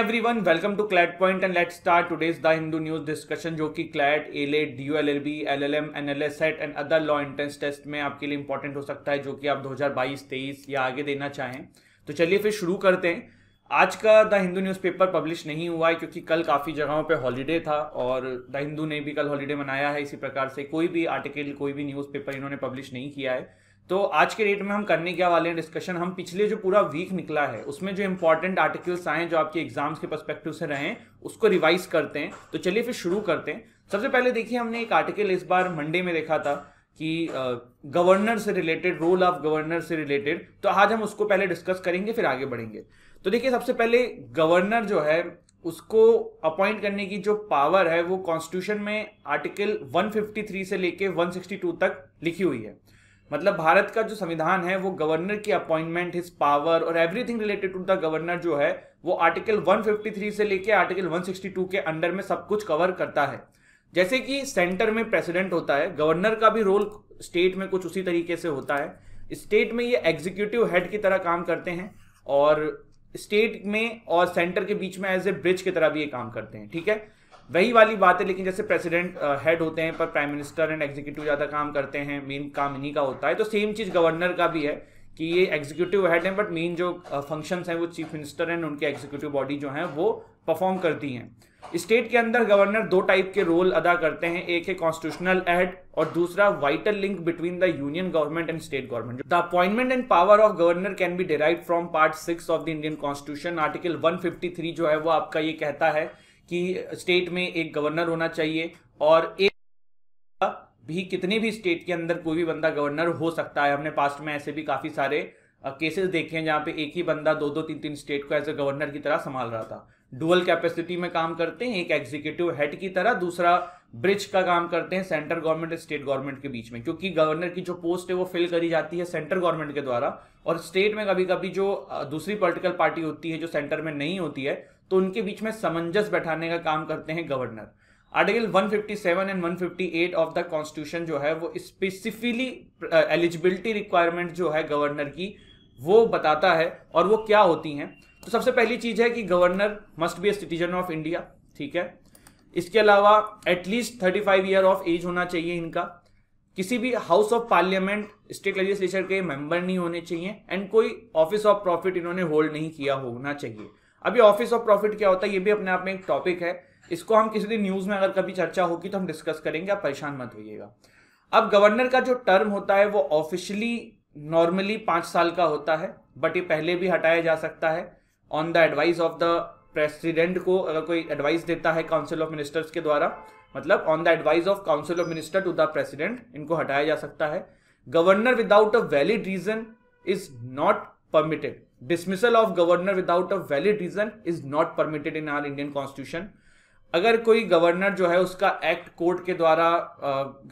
every everyone welcome to CLAT point and let start today's the Hindu news discussion जो कि CLAT AILET D U L L B L L M N L S AT and other law entrance test में आपके लिए important हो सकता है जो कि आप दो हजार बाईस तेईस या आगे देना चाहें तो चलिए फिर शुरू करते हैं आज का the Hindu news paper publish नहीं हुआ है क्योंकि कल काफ़ी जगहों पर हॉलीडे था और द हिंदू ने भी कल हॉलीडे मनाया है इसी प्रकार से कोई भी आर्टिकल कोई भी न्यूज पेपर इन्होंने पब्लिश नहीं किया है तो आज के डेट में हम करने क्या वाले हैं डिस्कशन हम पिछले जो पूरा वीक निकला है उसमें जो इंपॉर्टेंट आर्टिकल्स आए जो आपके एग्जाम्स के परस्पेक्टिव से रहे उसको रिवाइज करते हैं तो चलिए फिर शुरू करते हैं सबसे पहले देखिए हमने एक आर्टिकल इस बार मंडे में देखा था कि गवर्नर से रिलेटेड रोल ऑफ गवर्नर से रिलेटेड तो आज हम उसको पहले डिस्कस करेंगे फिर आगे बढ़ेंगे तो देखिए सबसे पहले गवर्नर जो है उसको अपॉइंट करने की जो पावर है वो कॉन्स्टिट्यूशन में आर्टिकल 153 से लेके 162 तक लिखी हुई है मतलब भारत का जो संविधान है वो गवर्नर की अपॉइंटमेंट हिज पावर और everything related to the governor जो है वो आर्टिकल 153 से लेके आर्टिकल 162 के अंडर में सब कुछ कवर करता है जैसे कि सेंटर में प्रेसिडेंट होता है गवर्नर का भी रोल स्टेट में कुछ उसी तरीके से होता है स्टेट में ये एग्जीक्यूटिव हेड की तरह काम करते हैं और स्टेट में और सेंटर के बीच में एज ए ब्रिज की तरह भी ये काम करते हैं ठीक है वही वाली बात है लेकिन जैसे प्रेसिडेंट हेड होते हैं पर प्राइम मिनिस्टर एंड एग्जीक्यूटिव ज़्यादा काम करते हैं मेन काम इन्हीं का होता है तो सेम चीज़ गवर्नर का भी है कि ये एग्जीक्यूटिव हेड हैं बट मेन जो फंक्शंस हैं वो चीफ मिनिस्टर एंड उनके एग्जीक्यूटिव बॉडी जो हैं वो परफॉर्म करती हैं स्टेट के अंदर गवर्नर दो टाइप के रोल अदा करते हैं एक है कॉन्स्टिट्यूशनल एड और दूसरा vital link between the union government and state government the appointment and power of governor can be derive from part six of the Indian constitution article 153 जो है वो आपका ये कहता है कि स्टेट में एक गवर्नर होना चाहिए और एक भी कितने भी स्टेट के अंदर कोई भी बंदा गवर्नर हो सकता है हमने पास्ट में ऐसे भी काफ़ी सारे केसेस देखे हैं जहां पे एक ही बंदा दो दो तीन तीन स्टेट को एज ए गवर्नर की तरह संभाल रहा था डुअल कैपेसिटी में काम करते हैं एक एग्जीक्यूटिव हेड की तरह दूसरा ब्रिज का काम करते हैं सेंट्रल गवर्नमेंट स्टेट गवर्नमेंट के बीच में क्योंकि गवर्नर की जो पोस्ट है वो फिल करी जाती है सेंट्रल गवर्नमेंट के द्वारा और स्टेट में कभी कभी जो दूसरी पोलिटिकल पार्टी होती है जो सेंटर में नहीं होती है तो उनके बीच में समंजस बैठाने का काम करते हैं governor article 157 and 158 of the constitution जो है वो स्पेसिफिकली एलिजिबिलिटी रिक्वायरमेंट जो है गवर्नर की वो बताता है और वो क्या होती हैं तो सबसे पहली चीज है कि governor must be a citizen of India ठीक है इसके अलावा एटलीस्ट 35 ईयर ऑफ एज होना चाहिए इनका किसी भी house of parliament state legislature के मेंबर नहीं होने चाहिए एंड कोई ऑफिस ऑफ प्रॉफिट इन्होंने होल्ड नहीं किया होना चाहिए अभी ऑफिस ऑफ प्रॉफिट क्या होता है ये भी अपने आप में एक टॉपिक है इसको हम किसी दिन न्यूज में अगर कभी चर्चा होगी तो हम डिस्कस करेंगे आप परेशान मत होइएगा अब गवर्नर का जो टर्म होता है वो ऑफिशियली नॉर्मली पांच साल का होता है बट ये पहले भी हटाया जा सकता है on the advice of the president को अगर कोई एडवाइस देता है काउंसिल ऑफ मिनिस्टर्स के द्वारा मतलब on the advice of council of minister to the president इनको हटाया जा सकता है governor without a valid reason is not permitted dismissal of governor without a valid reason is not permitted in our Indian constitution अगर कोई governor जो है उसका एक्ट कोर्ट के द्वारा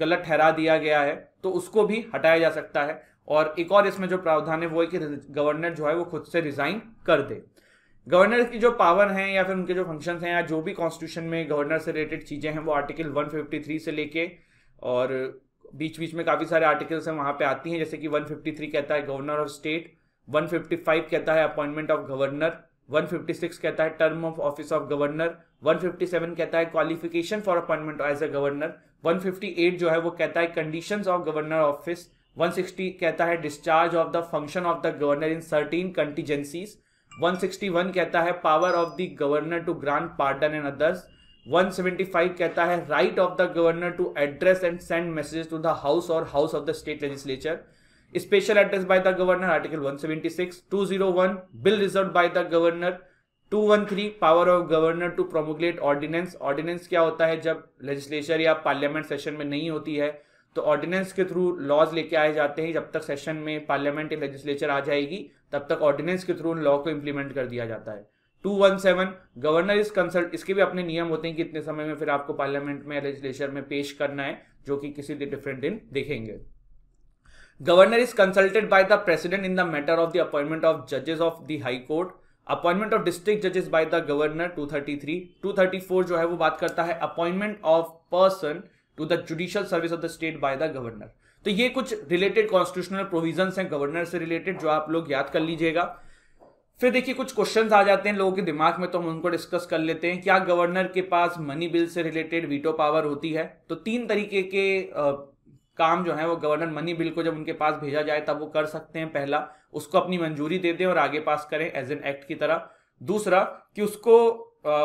गलत ठहरा दिया गया है तो उसको भी हटाया जा सकता है और एक और इसमें जो प्रावधान है वो है कि गवर्नर जो है वो खुद से रिजाइन कर दे गवर्नर की जो पावर है या फिर उनके जो फंक्शन हैं या जो भी कॉन्स्टिट्यूशन में गवर्नर से रिलेटेड चीज़ें हैं वो आर्टिकल 153 से लेके और बीच बीच में काफ़ी सारे आर्टिकल्स हैं वहां पे आती हैं जैसे कि 153 कहता है गवर्नर ऑफ स्टेट 155 कहता है अपॉइंटमेंट ऑफ गवर्नर 156 कहता है term of office of governor 157 कहता है qualification for appointment as a governor 158 जो है वो कहता है कंडीशंस ऑफ गवर्नर ऑफिस 160 कहता है discharge of the function of the governor in certain contingencies 161 कहता है power of the governor to grant pardon and others 175 कहता है right of the governor to address and send message to the house और house of the state legislature special address by the governor article 176 201 bill reserve by the governor 213 power of governor to promulgate ordinance ordinance क्या होता है जब legislature या parliament session में नहीं होती है तो ऑर्डिनेंस के थ्रू लॉज लेके आए जाते हैं जब तक सेशन में पार्लियामेंट या लेजिस्लेचर आ जाएगी तब तक ऑर्डिनेंस के थ्रू उन लॉ को इम्प्लीमेंट कर दिया जाता है 217 गवर्नर इज कंसल्ट इसके भी अपने नियम होते हैं कि इतने समय में फिर आपको पार्लियामेंट में या लेजिस्लेचर में पेश करना है जो कि किसी डिफरेंट दिन देखेंगे governor is consulted by the president in the matter of the appointment of जजेस of the high court appointment of district जजेस बाय द गवर्नर 233 234 जो है वो बात करता है appointment of person to the judicial service of the state by the governor तो ये कुछ रिलेटेड कॉन्स्टिट्यूशनल प्रोविजन हैं गवर्नर से रिलेटेड जो आप लोग याद कर लीजिएगा फिर देखिए कुछ क्वेश्चन आ जाते हैं लोगों के दिमाग में तो हम उनको डिस्कस कर लेते हैं क्या गवर्नर के पास मनी बिल से रिलेटेड वीटो पावर होती है तो तीन तरीके के काम जो है वो गवर्नर मनी बिल को जब उनके पास भेजा जाए तब वो कर सकते हैं पहला उसको अपनी मंजूरी दे दें और आगे पास करें एज एन एक्ट की तरह दूसरा कि उसको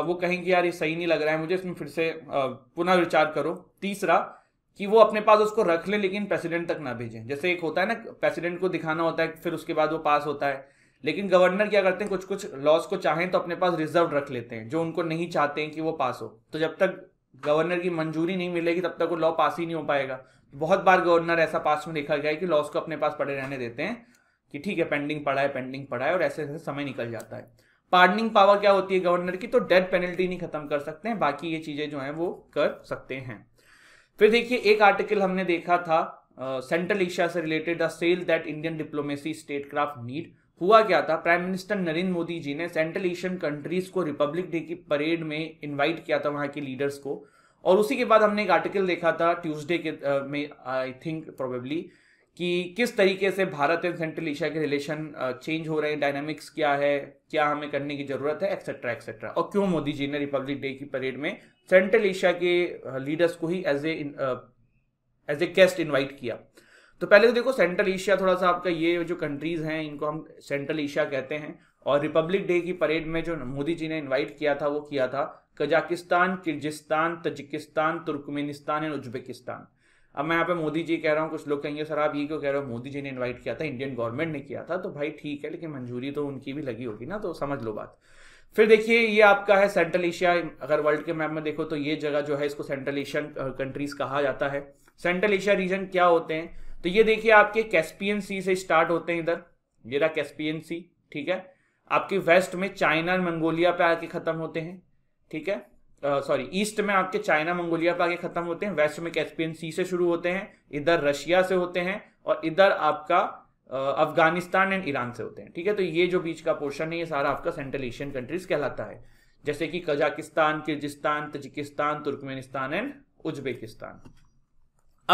वो कहें कि यार ये सही नहीं लग रहा है मुझे इसमें फिर से पुनर्विचार करो तीसरा कि वो अपने पास उसको रख लें लेकिन प्रेसिडेंट तक ना भेजें जैसे एक होता है ना प्रेसिडेंट को दिखाना होता है फिर उसके बाद वो पास होता है लेकिन गवर्नर क्या करते हैं कुछ कुछ लॉज को चाहें तो अपने पास रिजर्व रख लेते हैं जो उनको नहीं चाहते हैं कि वो पास हो तो जब तक गवर्नर की मंजूरी नहीं मिलेगी तब तक वो लॉ पास ही नहीं हो पाएगा बहुत बार गवर्नर ऐसा पास में देखा गया है कि लॉस को अपने पास पड़े रहने देते हैं कि ठीक है पेंडिंग पड़ा है पेंडिंग पड़ा है और ऐसे ऐसे समय निकल जाता है पार्डनिंग पावर क्या होती है गवर्नर की तो डेथ पेनल्टी नहीं खत्म कर सकते हैं बाकी ये चीजें जो हैं वो कर सकते हैं फिर देखिए एक आर्टिकल हमने देखा था सेंट्रल एशिया से related the cell that Indian diplomacy statecraft need हुआ क्या था प्राइम मिनिस्टर नरेंद्र मोदी जी ने सेंट्रल एशियन कंट्रीज को रिपब्लिक डे की परेड में इन्वाइट किया था वहां के लीडर्स को और उसी के बाद हमने एक आर्टिकल देखा था ट्यूसडे के में आई थिंक प्रोबेबली कि किस तरीके से भारत एंड सेंट्रल एशिया के रिलेशन चेंज हो रहे हैं डायनामिक्स क्या है क्या हमें करने की ज़रूरत है एक्सेट्रा एक्सेट्रा और क्यों मोदी जी ने रिपब्लिक डे की परेड में सेंट्रल एशिया के लीडर्स को ही as a as a guest invite किया तो पहले तो देखो सेंट्रल एशिया थोड़ा सा आपका ये जो कंट्रीज हैं इनको हम सेंट्रल एशिया कहते हैं और रिपब्लिक डे की परेड में जो मोदी जी ने इनवाइट किया था वो किया था Kazakhstan Kyrgyzstan Tajikistan Turkmenistan and Uzbekistan अब मैं यहाँ पे मोदी जी कह रहा हूँ कुछ लोग कहेंगे सर आप ये क्यों कह रहे हो मोदी जी ने इनवाइट किया था इंडियन गवर्नमेंट ने किया था तो भाई ठीक है लेकिन मंजूरी तो उनकी भी लगी होगी ना तो समझ लो बात फिर देखिए ये आपका है सेंट्रल एशिया अगर वर्ल्ड के मैप में देखो तो ये जगह जो है इसको सेंट्रल एशियन कंट्रीज कहा जाता है सेंट्रल एशिया रीजन क्या होते हैं तो ये देखिए आपके कैस्पियन सी से स्टार्ट होते हैं इधर ये रहा कैस्पियन सी ठीक है आपके वेस्ट में चाइना मंगोलिया पे आके ख़त्म होते हैं ठीक है सॉरी uh, ईस्ट में आपके चाइना मंगोलिया पे आके ख़त्म होते हैं वेस्ट में कैस्पियन सी से शुरू होते हैं इधर रशिया से होते हैं और इधर आपका अफगानिस्तान एंड ईरान से होते हैं ठीक है तो ये जो बीच का पोर्शन है ये सारा आपका सेंट्रल एशियन कंट्रीज कहलाता है जैसे कि Kazakhstan Kyrgyzstan Tajikistan Turkmenistan and Uzbekistan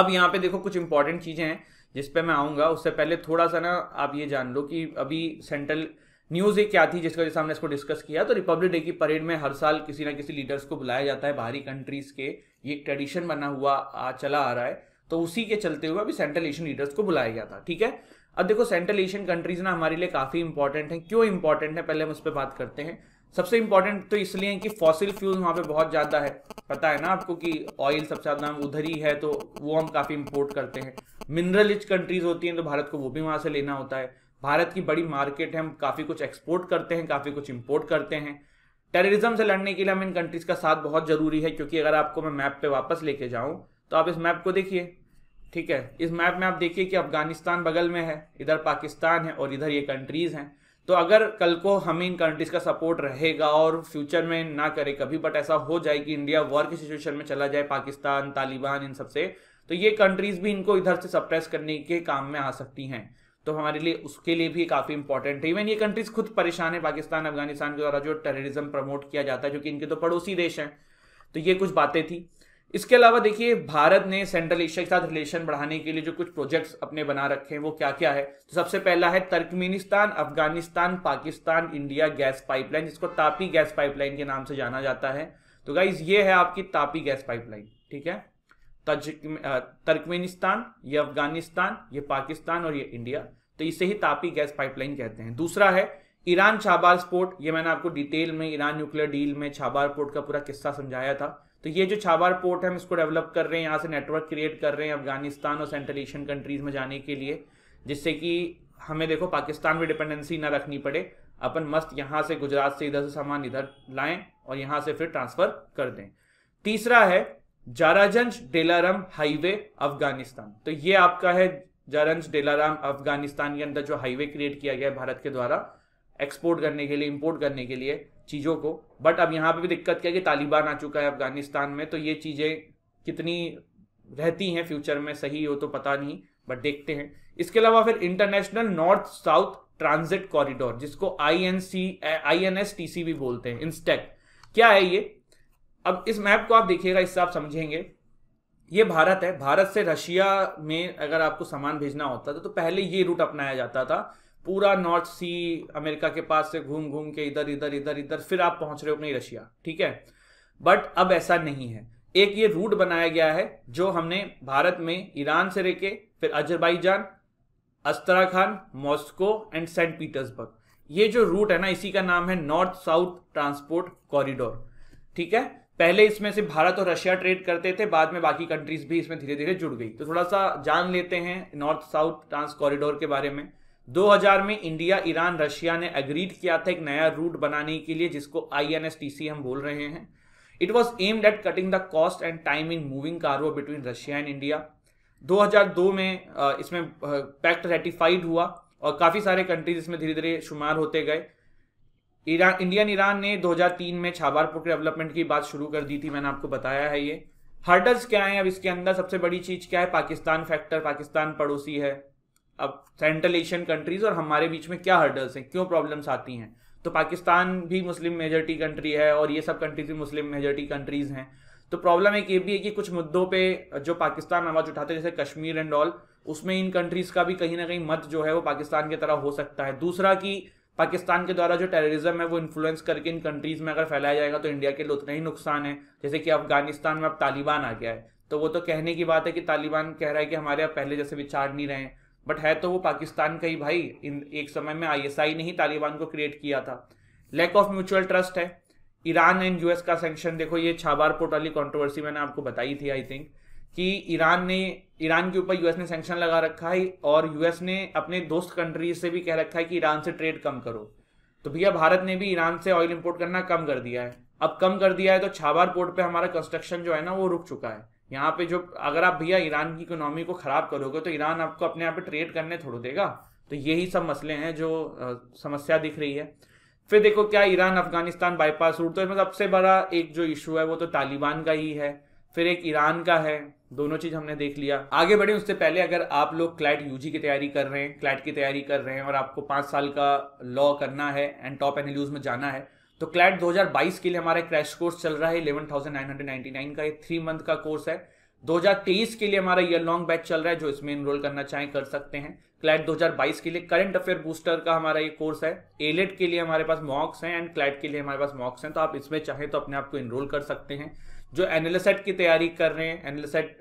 अब यहाँ पे देखो कुछ इंपॉर्टेंट चीज़ें हैं जिसपे मैं आऊंगा उससे पहले थोड़ा सा ना आप ये जान लो कि अभी सेंट्रल न्यूज़ ही क्या थी जिसकी वजह से हमने इसको डिस्कस किया तो रिपब्लिक डे की परेड में हर साल किसी ना किसी लीडर्स को बुलाया जाता है बाहरी कंट्रीज़ के ये ट्रेडिशन बना हुआ आ, चला आ रहा है तो उसी के चलते हुए अभी सेंट्रल एशियन लीडर्स को बुलाया गया था ठीक है अब देखो सेंट्रल एशियन कंट्रीज़ ना हमारे लिए काफ़ी इंपॉर्टेंट है क्यों इंपॉर्टेंट है पहले हम उस पर बात करते हैं सबसे इंपॉर्टेंट तो इसलिए कि फॉसिल फ्यूल वहाँ पे बहुत ज़्यादा है पता है ना आपको कि ऑयल सबसे ज़्यादा उधर ही है तो वो हम काफ़ी इम्पोर्ट करते हैं मिनरल रिच कंट्रीज़ होती हैं तो भारत को वो भी वहाँ से लेना होता है भारत की बड़ी मार्केट है हम काफ़ी कुछ एक्सपोर्ट करते हैं काफ़ी कुछ इम्पोर्ट करते हैं टेररिज्म से लड़ने के लिए हम इन कंट्रीज़ का साथ बहुत ज़रूरी है क्योंकि अगर आपको मैं मैप पे वापस लेके जाऊं तो आप इस मैप को देखिए ठीक है इस मैप में आप देखिए कि अफगानिस्तान बगल में है इधर पाकिस्तान है और इधर ये कंट्रीज़ हैं तो अगर कल को हमें इन कंट्रीज़ का सपोर्ट रहेगा और फ्यूचर में ना करे कभी बट ऐसा हो जाए कि इंडिया वॉर की सिचुएशन में चला जाए पाकिस्तान तालिबान इन सबसे तो ये कंट्रीज़ भी इनको इधर से सप्रेस करने के काम में आ सकती हैं तो हमारे लिए उसके लिए भी काफ़ी इंपॉर्टेंट है इवन ये कंट्रीज खुद परेशान है पाकिस्तान अफगानिस्तान के द्वारा जो टेररिज्म प्रमोट किया जाता है जो कि इनके तो पड़ोसी देश हैं तो ये कुछ बातें थी इसके अलावा देखिए भारत ने सेंट्रल एशिया के साथ रिलेशन बढ़ाने के लिए जो कुछ प्रोजेक्ट्स अपने बना रखे हैं वो क्या क्या है तो सबसे पहला है Turkmenistan Afghanistan Pakistan India gas pipeline जिसको तापी गैस पाइपलाइन के नाम से जाना जाता है तो गाइज ये है आपकी तापी गैस पाइपलाइन ठीक है तर्कमेनिस्तान ये अफगानिस्तान ये पाकिस्तान और ये इंडिया तो इसे ही तापी गैस पाइपलाइन कहते हैं दूसरा है ईरान छाबार पोर्ट ये मैंने आपको डिटेल में ईरान न्यूक्लियर डील में छाबार पोर्ट का पूरा किस्सा समझाया था तो ये जो छाबार पोर्ट है हम इसको डेवलप कर रहे हैं यहाँ से नेटवर्क क्रिएट कर रहे हैं अफगानिस्तान और सेंट्रल एशियन कंट्रीज में जाने के लिए जिससे कि हमें देखो पाकिस्तान में डिपेंडेंसी ना रखनी पड़े अपन मस्त यहाँ से गुजरात से इधर से सामान इधर लाएं और यहाँ से फिर ट्रांसफर कर दें तीसरा है जाराजंज डेलाराम हाईवे अफगानिस्तान तो ये आपका है जारंज डेलाराम अफगानिस्तान के अंदर जो हाईवे क्रिएट किया गया है भारत के द्वारा एक्सपोर्ट करने के लिए इंपोर्ट करने के लिए चीज़ों को बट अब यहाँ पे भी दिक्कत क्या है कि तालिबान आ चुका है अफगानिस्तान में तो ये चीज़ें कितनी रहती हैं फ्यूचर में सही हो तो पता नहीं बट देखते हैं इसके अलावा फिर international north south transit corridor जिसको I N C I N S T C भी बोलते हैं इंस्टेक क्या है ये अब इस मैप को आप देखिएगा इससे आप समझेंगे ये भारत है भारत से रशिया में अगर आपको सामान भेजना होता था तो पहले ये रूट अपनाया जाता था पूरा नॉर्थ सी अमेरिका के पास से घूम घूम के इधर इधर इधर इधर फिर आप पहुंच रहे हो अपनी रशिया ठीक है बट अब ऐसा नहीं है एक ये रूट बनाया गया है जो हमने भारत में ईरान से लेके फिर Azerbaijan Astrakhan Moscow and Saint Petersburg ये जो रूट है ना इसी का नाम है नॉर्थ साउथ ट्रांसपोर्ट कॉरिडोर ठीक है पहले इसमें से भारत और रशिया ट्रेड करते थे बाद में बाकी कंट्रीज भी इसमें धीरे धीरे जुड़ गई तो थोड़ा सा जान लेते हैं नॉर्थ साउथ ट्रांस कॉरिडोर के बारे में 2000 में इंडिया ईरान रशिया ने अग्रीड किया था एक नया रूट बनाने के लिए जिसको आई हम बोल रहे हैं it was aimed at cutting the cost and time in moving cargo between Russia and India 2002 में इसमें पैक्ट रेटिफाइड हुआ और काफ़ी सारे कंट्रीज इसमें धीरे धीरे शुमार होते गए ईरान इंडियन ईरान ने 2003 में छाबारपुर के डेवलपमेंट की बात शुरू कर दी थी मैंने आपको बताया है ये हर्डल्स क्या है अब इसके अंदर सबसे बड़ी चीज क्या है पाकिस्तान फैक्टर पाकिस्तान पड़ोसी है अब सेंट्रल एशियन कंट्रीज और हमारे बीच में क्या हर्डल्स हैं क्यों प्रॉब्लम्स आती हैं तो पाकिस्तान भी मुस्लिम मेजोरिटी कंट्री है और ये सब कंट्रीज भी मुस्लिम मेजोरिटी कंट्रीज हैं तो प्रॉब्लम एक ये भी है कि कुछ मुद्दों पे जो पाकिस्तान आवाज उठाते हैं जैसे कश्मीर एंड ऑल उसमें इन कंट्रीज का भी कहीं ना कहीं मत जो है वो पाकिस्तान की तरह हो सकता है दूसरा कि पाकिस्तान के द्वारा जो टेररिज्म है वो इन्फ्लुएंस करके इन कंट्रीज में अगर फैलाया जाएगा तो इंडिया के लिए उतना ही नुकसान है जैसे कि अफगानिस्तान में अब तालिबान आ गया है तो वो तो कहने की बात है कि तालिबान कह रहा है कि हमारे अब पहले जैसे विचार नहीं रहे बट है तो वो पाकिस्तान का ही भाई इन एक समय में आईएसआई ने ही तालिबान को क्रिएट किया था लैक ऑफ म्यूचुअल ट्रस्ट है ईरान एंड यूएस का सेंक्शन देखो ये छाबार पोर्ट वाली कॉन्ट्रोवर्सी मैंने आपको बताई थी आई थिंक कि ईरान ने ईरान के ऊपर यूएस ने सेंक्शन लगा रखा है और यूएस ने अपने दोस्त कंट्रीज से भी कह रखा है कि ईरान से ट्रेड कम करो तो भैया भारत ने भी ईरान से ऑयल इंपोर्ट करना कम कर दिया है अब कम कर दिया है तो छाबार पोर्ट पे हमारा कंस्ट्रक्शन जो है ना वो रुक चुका है यहाँ पे जो अगर आप भैया ईरान की इकोनॉमी को खराब करोगे तो ईरान आपको अपने आप पे ट्रेड करने थोड़ा देगा तो यही सब मसले हैं जो आ, समस्या दिख रही है फिर देखो क्या ईरान अफगानिस्तान बाईपास रूट तो इसमें सबसे बड़ा एक जो इशू है वो तो तालिबान का ही है फिर एक ईरान का है दोनों चीज़ हमने देख लिया आगे बढ़े उससे पहले अगर आप लोग क्लैट यूजी की तैयारी कर रहे हैं क्लैट की तैयारी कर रहे हैं और आपको पांच साल का लॉ करना है एंड टॉप एनएलयूज में जाना है तो क्लैट 2022 के लिए हमारा क्रैश कोर्स चल रहा है इलेवन का ये थ्री मंथ का कोर्स है 2023 के लिए हमारा ईयर लॉन्ग बैच चल रहा है जो इसमें इनरोल करना चाहें कर सकते हैं क्लैट 2022 के लिए करंट अफेयर बूस्टर का हमारा ये कोर्स है एलेट e के लिए हमारे पास मॉक्स हैं एंड क्लैट के लिए हमारे पास मॉक्स हैं तो आप इसमें चाहें तो अपने आप को इनरोल कर सकते हैं जो एनलिसट की तैयारी कर रहे हैं एनालिसेट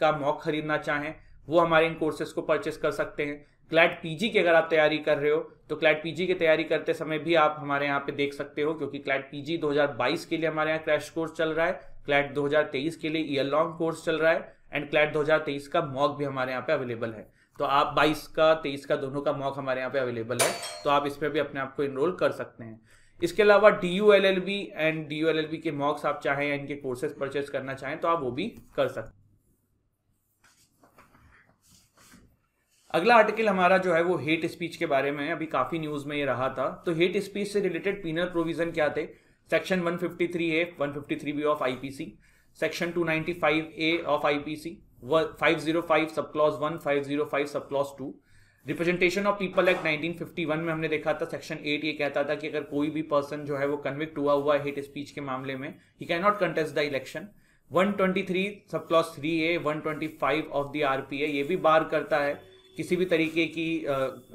का मॉक खरीदना चाहें वो हमारे इन कोर्सेज को परचेस कर सकते हैं क्लैट पीजी की अगर आप तैयारी कर रहे हो तो क्लैट पीजी की तैयारी करते समय भी आप हमारे यहाँ पे देख सकते हो क्योंकि क्लैट पीजी 2022 के लिए हमारे यहाँ क्रैश कोर्स चल रहा है क्लैट 2023 के लिए ईयर लॉन्ग कोर्स चल रहा है एंड क्लैट 2023 का मॉक भी हमारे यहाँ पे अवेलेबल है तो आप 22 का 23 का दोनों का मॉक हमारे यहाँ पे अवेलेबल है तो आप पर भी अपने आप को इनरोल कर सकते हैं इसके अलावा D U L L B and D U L L B के मॉक्स आप चाहें या इनके कोर्सेज परचेज करना चाहें तो आप वो भी कर सकते अगला आर्टिकल हमारा जो है वो हेट स्पीच के बारे में अभी काफी न्यूज में ये रहा था तो हेट स्पीच से रिलेटेड पीनल प्रोविजन क्या थे section 153 A 153 B of IPC section 295 A of IPC 505 sub clause 1 505 sub clause 2 representation of people act 1951 में हमने देखा था सेक्शन एट ये कहता था कि अगर कोई भी पर्सन जो है वो कन्विक्ट हुआ हुआ हेट स्पीच के मामले में ही can not contest the election 123 sub clause three A 125 of the RPA ये भी बार करता है किसी भी तरीके की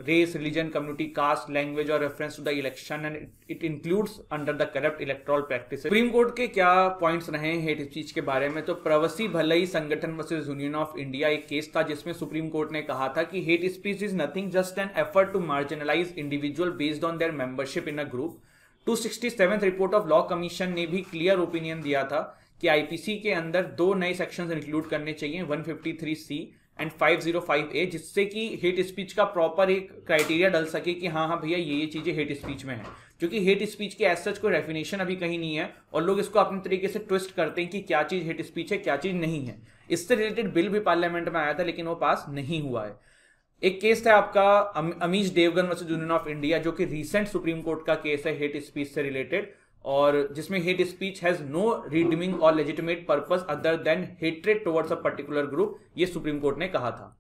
race religion community caste language और reference to the election and it includes under the corrupt electoral practice supreme court के क्या पॉइंट्स रहे हैं हेट स्पीच के बारे में तो Pravasi Bhalai Sangathan versus union of India एक केस था जिसमें सुप्रीम कोर्ट ने कहा था कि hate speech is nothing just an effort to marginalise individual based on their membership in a group two report of law commission ने भी क्लियर ओपिनियन दिया था कि आईपीसी के अंदर दो नए सेक्शंस इंक्लूड करने चाहिए 153 सी एंड फाइव ए जिससे कि हेट स्पीच का प्रॉपर एक क्राइटेरिया डल सके कि हाँ हाँ भैया ये ये चीज़ें हेट स्पीच में है क्योंकि हेट स्पीच के एज सच कोई डेफिनेशन अभी कहीं नहीं है और लोग इसको अपने तरीके से ट्विस्ट करते हैं कि क्या चीज़ हेट स्पीच है क्या चीज़ नहीं है इससे रिलेटेड बिल भी पार्लियामेंट में आया था लेकिन वो पास नहीं हुआ है एक केस था आपका Amish Devgan versus union of India जो कि रिसेंट सुप्रीम कोर्ट का केस है हेट स्पीच से रिलेटेड और जिसमें hate speech has no redeeming or legitimate purpose other than hatred towards a particular group ये सुप्रीम कोर्ट ने कहा था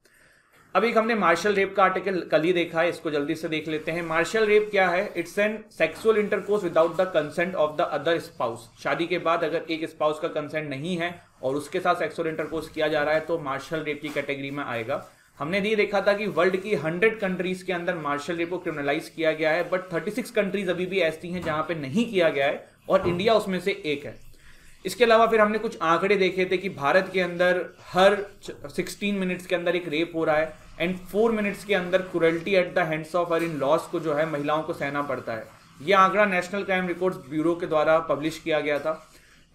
अब एक हमने मार्शल रेप का आर्टिकल कल ही देखा है इसको जल्दी से देख लेते हैं मार्शल रेप क्या है it's an sexual intercourse without the consent of the other spouse शादी के बाद अगर एक स्पाउस का कंसेंट नहीं है और उसके साथ सेक्सुअल इंटरकोर्स किया जा रहा है तो मार्शल रेप की कैटेगरी में आएगा हमने ये देखा था कि वर्ल्ड की 100 कंट्रीज के अंदर मार्शल रेप को क्रिमिनलाइज किया गया है बट 36 कंट्रीज अभी भी ऐसी हैं जहां पे नहीं किया गया है और इंडिया उसमें से एक है इसके अलावा फिर हमने कुछ आंकड़े देखे थे कि भारत के अंदर हर 16 मिनट्स के अंदर एक रेप हो रहा है एंड फोर मिनट्स के अंदर cruelty at the hands of her in laws को जो है महिलाओं को सहना पड़ता है ये आंकड़ा नेशनल क्राइम रिकॉर्ड्स ब्यूरो के द्वारा पब्लिश किया गया था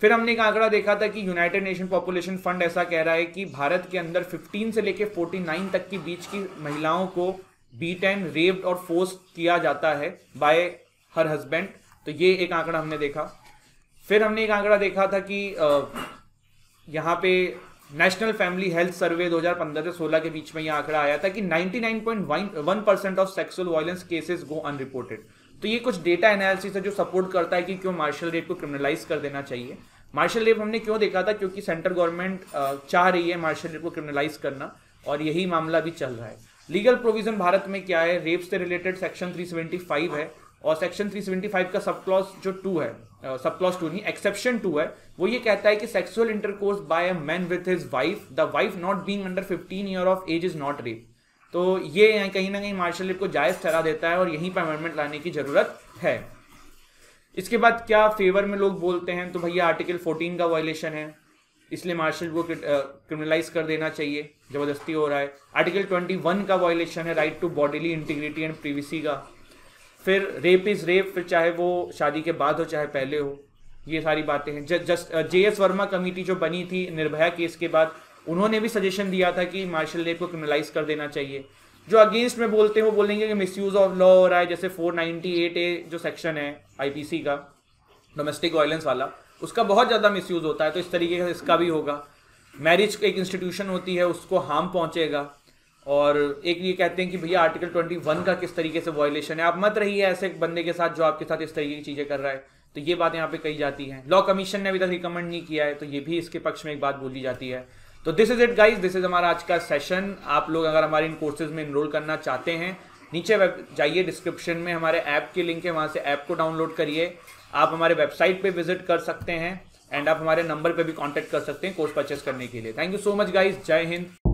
फिर हमने एक आंकड़ा देखा था कि यूनाइटेड नेशन पॉपुलेशन फंड ऐसा कह रहा है कि भारत के अंदर 15 से लेकर 49 तक की बीच की महिलाओं को बीट एंड रेप्ड और फोर्स किया जाता है बाय हर हस्बैंड तो ये एक आंकड़ा हमने देखा फिर हमने एक आंकड़ा देखा था कि यहाँ पे नेशनल फैमिली हेल्थ सर्वे 2015 से 16 के बीच में यह आंकड़ा आया था कि 99.1 percent of sexual violence cases go unreported तो ये कुछ डेटा एनालिसिस है जो सपोर्ट करता है कि क्यों मार्शल रेप को क्रिमिनलाइज कर देना चाहिए मार्शल रेप हमने क्यों देखा था क्योंकि सेंट्रल गवर्नमेंट चाह रही है मार्शल रेप को क्रिमिनलाइज करना और यही मामला भी चल रहा है लीगल प्रोविजन भारत में क्या है रेप से रिलेटेड सेक्शन 375 है और सेक्शन 375 का सब क्लॉज जो टू है सब क्लॉज टू नहीं एक्सेप्शन टू है वो ये कहता है कि sexual intercourse by a man with his wife the wife not being under fifteen year of age is not rape तो ये कहीं ना कहीं मार्शल लिप को जायज़ ठहरा देता है और यहीं पर अमेंडमेंट लाने की ज़रूरत है इसके बाद क्या फेवर में लोग बोलते हैं तो भैया आर्टिकल 14 का वायलेशन है इसलिए मार्शल को क्रिमिनलाइज कर देना चाहिए ज़बरदस्ती हो रहा है आर्टिकल 21 का वायलेशन है right to bodily integrity and privacy का फिर रेप इज़ रेप फिर चाहे वो शादी के बाद हो चाहे पहले हो ये सारी बातें हैं just J S Verma committee जो बनी थी निर्भया केस के बाद उन्होंने भी सजेशन दिया था कि मार्शल रेप को क्रिमिनलाइज कर देना चाहिए जो अगेंस्ट में बोलते हैं वो बोलेंगे कि मिस यूज़ ऑफ लॉ हो रहा है जैसे 498 ए जो सेक्शन है आईपीसी का डोमेस्टिक वायलेंस वाला उसका बहुत ज़्यादा मिस होता है तो इस तरीके का इसका भी होगा मैरिज एक इंस्टीट्यूशन होती है उसको हार्म पहुंचेगा और एक ये कहते हैं कि भैया आर्टिकल 21 का किस तरीके से वॉयलेशन है आप मत रहिए ऐसे बंदे के साथ जो आपके साथ इस तरीके की चीज़ें कर रहा है तो ये बात यहाँ पे कही जाती है लॉ कमीशन ने अभी तक रिकमेंड नहीं किया है तो ये भी इसके पक्ष में एक बात बोली जाती है तो this is it guys this is हमारा आज का सेशन आप लोग अगर हमारे इन कोर्सेज में इनरोल करना चाहते हैं नीचे वेब जाइए डिस्क्रिप्शन में हमारे ऐप की लिंक है वहाँ से ऐप को डाउनलोड करिए आप हमारे वेबसाइट पे विजिट कर सकते हैं एंड आप हमारे नंबर पे भी कांटेक्ट कर सकते हैं कोर्स परचेस करने के लिए thank you so much guys जय हिंद